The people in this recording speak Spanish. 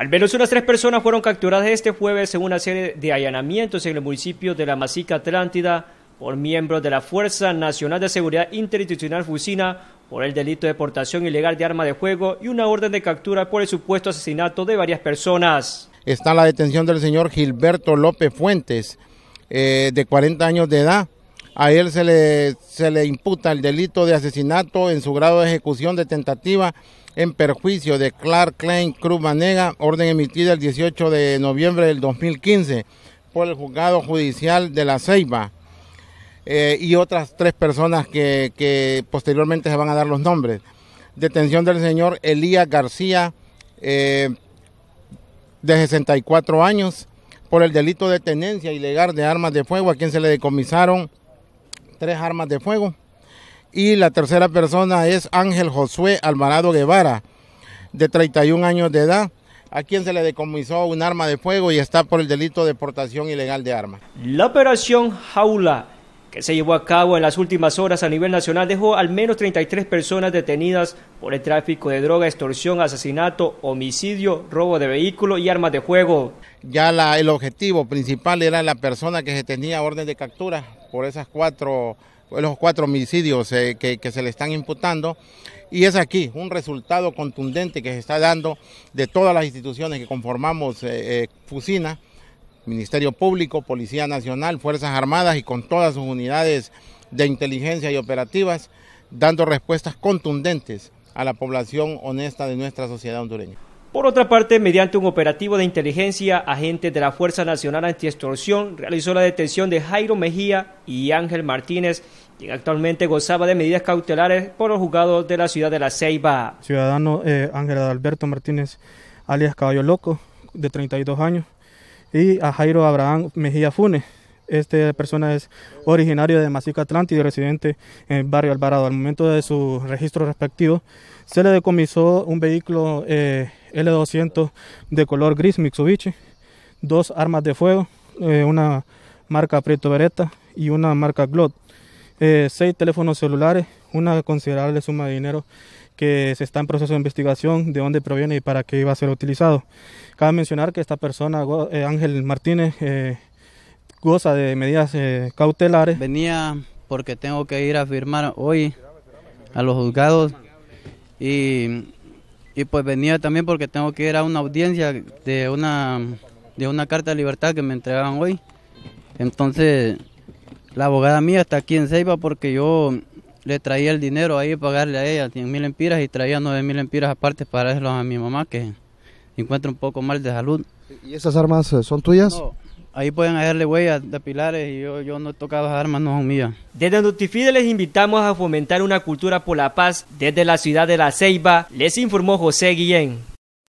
Al menos unas tres personas fueron capturadas este jueves en una serie de allanamientos en el municipio de la Masica Atlántida por miembros de la Fuerza Nacional de Seguridad Interinstitucional Fusina por el delito de portación ilegal de arma de juego y una orden de captura por el supuesto asesinato de varias personas. Está la detención del señor Gilberto López Fuentes, eh, de 40 años de edad, a él se le, se le imputa el delito de asesinato en su grado de ejecución de tentativa en perjuicio de Clark Klein Cruz Manega, orden emitida el 18 de noviembre del 2015 por el juzgado judicial de La Ceiba. Eh, y otras tres personas que, posteriormente se van a dar los nombres. Detención del señor Elías García, eh, de 64 años, por el delito de tenencia ilegal de armas de fuego, a quien se le decomisaron tres armas de fuego. Y la tercera persona es Ángel Josué Alvarado Guevara, de 31 años de edad, a quien se le decomisó un arma de fuego y está por el delito de portación ilegal de armas. La operación Jaula que se llevó a cabo en las últimas horas a nivel nacional dejó al menos 33 personas detenidas por el tráfico de droga, extorsión, asesinato, homicidio, robo de vehículo y armas de juego. Ya el objetivo principal era la persona que se tenía orden de captura por esas cuatro, los cuatro homicidios eh, que, se le están imputando. Y es aquí un resultado contundente que se está dando de todas las instituciones que conformamos Fucina eh, eh, Fusina Ministerio Público, Policía Nacional, Fuerzas Armadas y con todas sus unidades de inteligencia y operativas, dando respuestas contundentes a la población honesta de nuestra sociedad hondureña. Por otra parte, mediante un operativo de inteligencia, agentes de la Fuerza Nacional Antiextorsión realizó la detención de Jairo Mejía y Ángel Martínez, quien actualmente gozaba de medidas cautelares por los juzgados de la ciudad de La Ceiba. Ciudadano eh, Ángel Alberto Martínez, alias Caballo Loco, de 32 años, y a Jairo Abraham Mejía Fune, Esta persona es originario de Masica Atlántico y residente en barrio Alvarado. Al momento de su registro respectivo, se le decomisó un vehículo eh, L200 de color gris Mitsubishi, dos armas de fuego, eh, una marca Prieto Beretta y una marca Glot. Eh, seis teléfonos celulares, una considerable suma de dinero que se está en proceso de investigación de dónde proviene y para qué iba a ser utilizado. Cabe mencionar que esta persona, eh, Ángel Martínez, eh, goza de medidas cautelares. Venía porque tengo que ir a firmar hoy a los juzgados y, pues venía también porque tengo que ir a una audiencia de una, de una carta de libertad que me entregaron hoy. Entonces la abogada mía está aquí en Ceiba porque yo le traía el dinero ahí para pagarle a ella 100 mil empiras y traía 9 mil empiras aparte para darlos a mi mamá que se encuentra un poco mal de salud. ¿Y esas armas eh, son tuyas? No, ahí pueden hacerle huellas de pilares y yo, yo no tocaba armas, no son mías. Desde Notifide les invitamos a fomentar una cultura por la paz desde la ciudad de La Ceiba, les informó José Guillén.